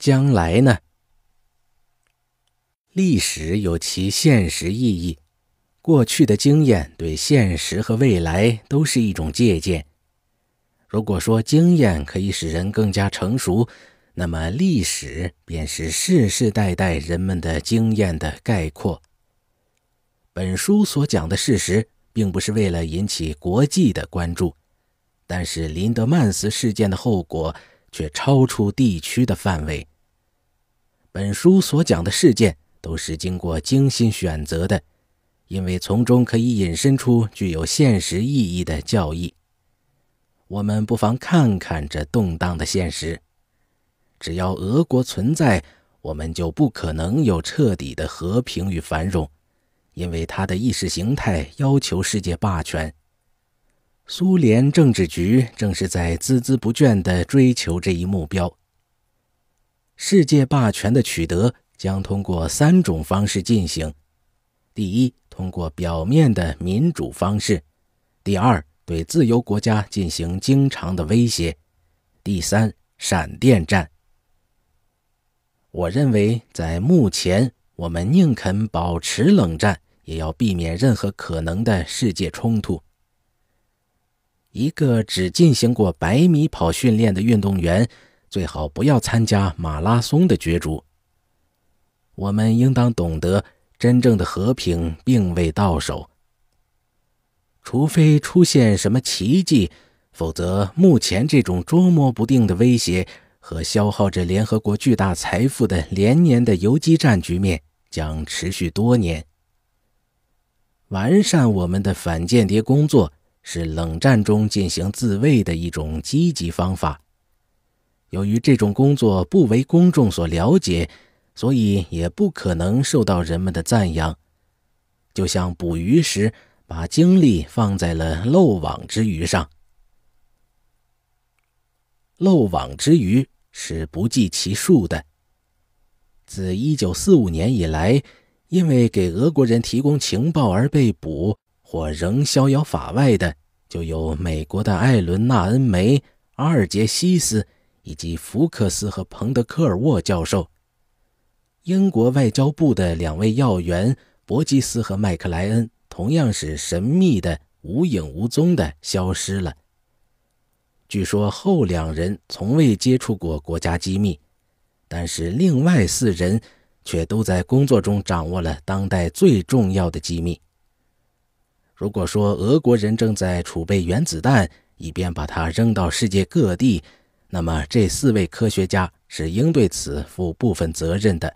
将来呢？历史有其现实意义，过去的经验对现实和未来都是一种借鉴。如果说经验可以使人更加成熟，那么历史便是世世代代人们的经验的概括。本书所讲的事实，并不是为了引起国际的关注，但是林德曼斯事件的后果却超出地区的范围。本书所讲的事件都是经过精心选择的，因为从中可以引申出具有现实意义的教义。我们不妨看看这动荡的现实：只要俄国存在，我们就不可能有彻底的和平与繁荣，因为它的意识形态要求世界霸权。苏联政治局正是在孜孜不倦地追求这一目标。世界霸权的取得将通过三种方式进行：第一，通过表面的民主方式；第二，对自由国家进行经常的威胁；第三，闪电战。我认为，在目前，我们宁肯保持冷战，也要避免任何可能的世界冲突。一个只进行过百米跑训练的运动员。最好不要参加马拉松的角逐。我们应当懂得，真正的和平并未到手，除非出现什么奇迹，否则目前这种捉摸不定的威胁和消耗着联合国巨大财富的连年的游击战局面将持续多年。完善我们的反间谍工作是冷战中进行自卫的一种积极方法。由于这种工作不为公众所了解，所以也不可能受到人们的赞扬。就像捕鱼时把精力放在了漏网之鱼上，漏网之鱼是不计其数的。自一九四五年以来，因为给俄国人提供情报而被捕或仍逍遥法外的，就有美国的艾伦·纳恩梅、阿尔杰西斯。以及福克斯和彭德科尔沃教授，英国外交部的两位要员博基斯和麦克莱恩同样是神秘的、无影无踪的消失了。据说后两人从未接触过国家机密，但是另外四人却都在工作中掌握了当代最重要的机密。如果说俄国人正在储备原子弹，以便把它扔到世界各地，那么，这四位科学家是应对此负部分责任的。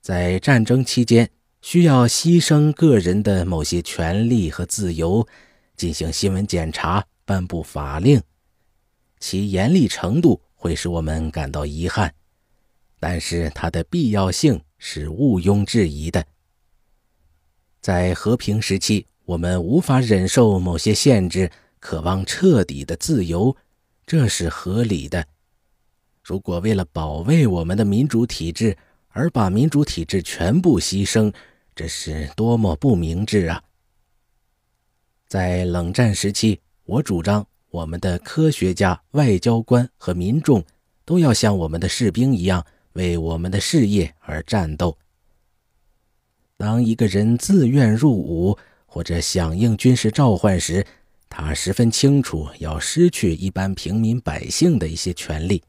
在战争期间，需要牺牲个人的某些权利和自由，进行新闻检查、颁布法令，其严厉程度会使我们感到遗憾，但是它的必要性是毋庸置疑的。在和平时期，我们无法忍受某些限制，渴望彻底的自由。这是合理的。如果为了保卫我们的民主体制而把民主体制全部牺牲，这是多么不明智啊！在冷战时期，我主张我们的科学家、外交官和民众都要像我们的士兵一样，为我们的事业而战斗。当一个人自愿入伍或者响应军事召唤时，他十分清楚要失去一般平民百姓的一些权利，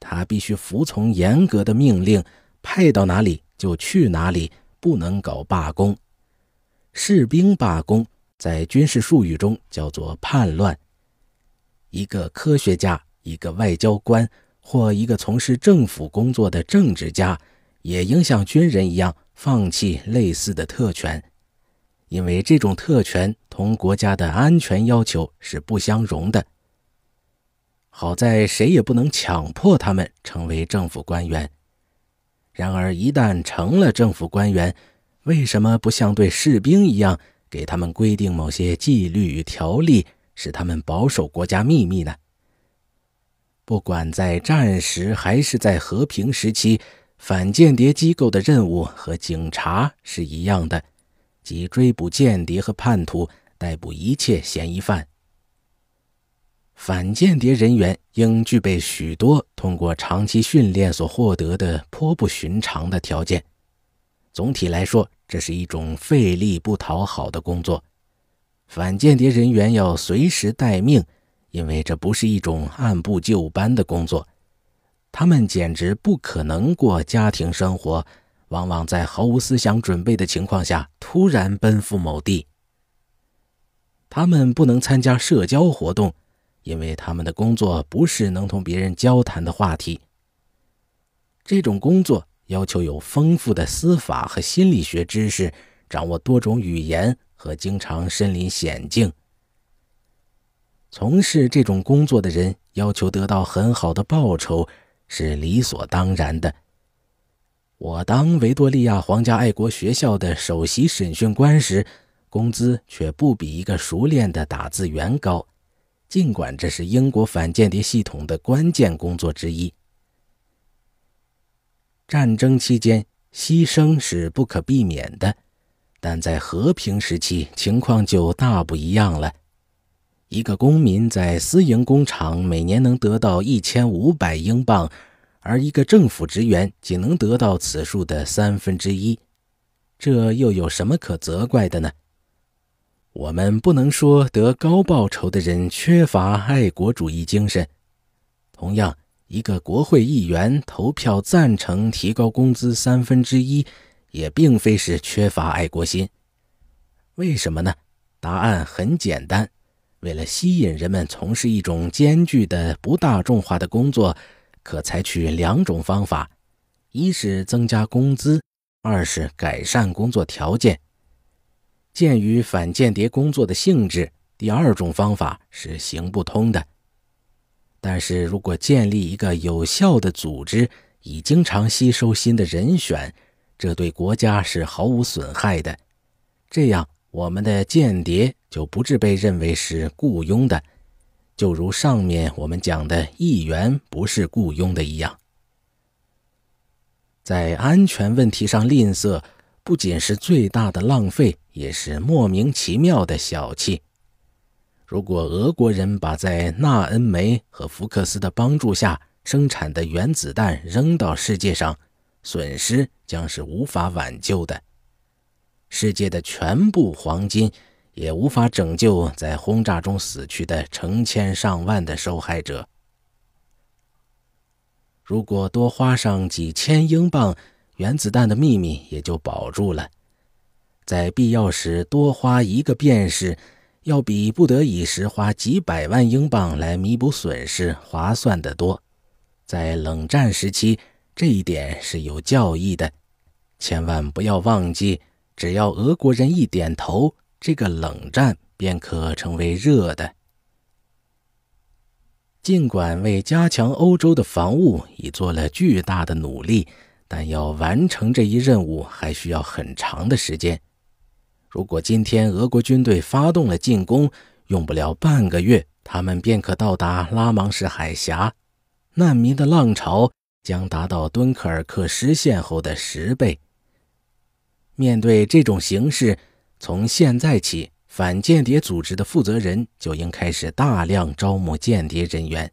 他必须服从严格的命令，派到哪里就去哪里，不能搞罢工。士兵罢工在军事术语中叫做叛乱。一个科学家、一个外交官或一个从事政府工作的政治家，也应像军人一样放弃类似的特权。因为这种特权同国家的安全要求是不相容的。好在谁也不能强迫他们成为政府官员。然而，一旦成了政府官员，为什么不像对士兵一样给他们规定某些纪律与条例，使他们保守国家秘密呢？不管在战时还是在和平时期，反间谍机构的任务和警察是一样的。即追捕间谍和叛徒，逮捕一切嫌疑犯。反间谍人员应具备许多通过长期训练所获得的颇不寻常的条件。总体来说，这是一种费力不讨好的工作。反间谍人员要随时待命，因为这不是一种按部就班的工作，他们简直不可能过家庭生活。往往在毫无思想准备的情况下，突然奔赴某地。他们不能参加社交活动，因为他们的工作不是能同别人交谈的话题。这种工作要求有丰富的司法和心理学知识，掌握多种语言和经常身临险境。从事这种工作的人要求得到很好的报酬，是理所当然的。我当维多利亚皇家爱国学校的首席审讯官时，工资却不比一个熟练的打字员高，尽管这是英国反间谍系统的关键工作之一。战争期间，牺牲是不可避免的，但在和平时期，情况就大不一样了。一个公民在私营工厂每年能得到一千五百英镑。而一个政府职员仅能得到此数的三分之一，这又有什么可责怪的呢？我们不能说得高报酬的人缺乏爱国主义精神。同样，一个国会议员投票赞成提高工资三分之一，也并非是缺乏爱国心。为什么呢？答案很简单：为了吸引人们从事一种艰巨的不大众化的工作。可采取两种方法：一是增加工资，二是改善工作条件。鉴于反间谍工作的性质，第二种方法是行不通的。但是如果建立一个有效的组织，以经常吸收新的人选，这对国家是毫无损害的。这样，我们的间谍就不致被认为是雇佣的。就如上面我们讲的，议员不是雇佣的一样，在安全问题上吝啬，不仅是最大的浪费，也是莫名其妙的小气。如果俄国人把在纳恩梅和福克斯的帮助下生产的原子弹扔到世界上，损失将是无法挽救的。世界的全部黄金。也无法拯救在轰炸中死去的成千上万的受害者。如果多花上几千英镑，原子弹的秘密也就保住了。在必要时多花一个便士，要比不得已时花几百万英镑来弥补损失划算得多。在冷战时期，这一点是有教义的，千万不要忘记。只要俄国人一点头。这个冷战便可成为热的。尽管为加强欧洲的防务已做了巨大的努力，但要完成这一任务还需要很长的时间。如果今天俄国军队发动了进攻，用不了半个月，他们便可到达拉芒什海峡，难民的浪潮将达到敦刻尔克失陷后的十倍。面对这种形势，从现在起，反间谍组织的负责人就应开始大量招募间谍人员。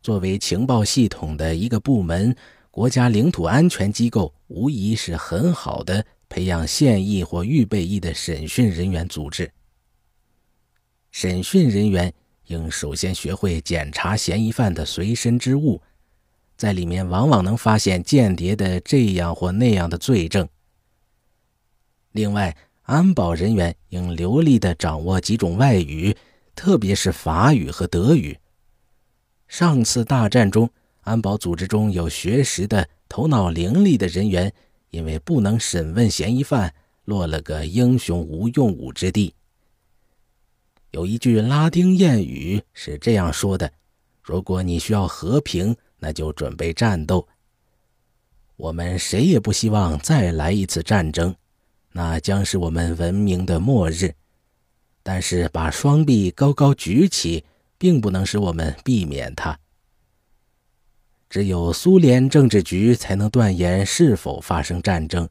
作为情报系统的一个部门，国家领土安全机构无疑是很好的培养现役或预备役的审讯人员组织。审讯人员应首先学会检查嫌疑犯的随身之物，在里面往往能发现间谍的这样或那样的罪证。另外，安保人员应流利地掌握几种外语，特别是法语和德语。上次大战中，安保组织中有学识的、头脑伶俐的人员，因为不能审问嫌疑犯，落了个英雄无用武之地。有一句拉丁谚语是这样说的：“如果你需要和平，那就准备战斗。”我们谁也不希望再来一次战争。那将是我们文明的末日，但是把双臂高高举起，并不能使我们避免它。只有苏联政治局才能断言是否发生战争。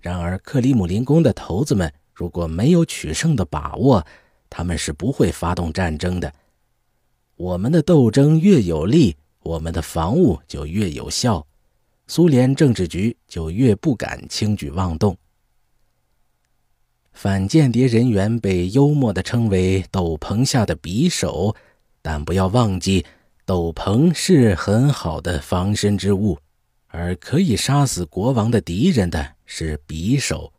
然而，克里姆林宫的头子们如果没有取胜的把握，他们是不会发动战争的。我们的斗争越有力，我们的防务就越有效，苏联政治局就越不敢轻举妄动。反间谍人员被幽默地称为“斗篷下的匕首”，但不要忘记，斗篷是很好的防身之物，而可以杀死国王的敌人的是匕首。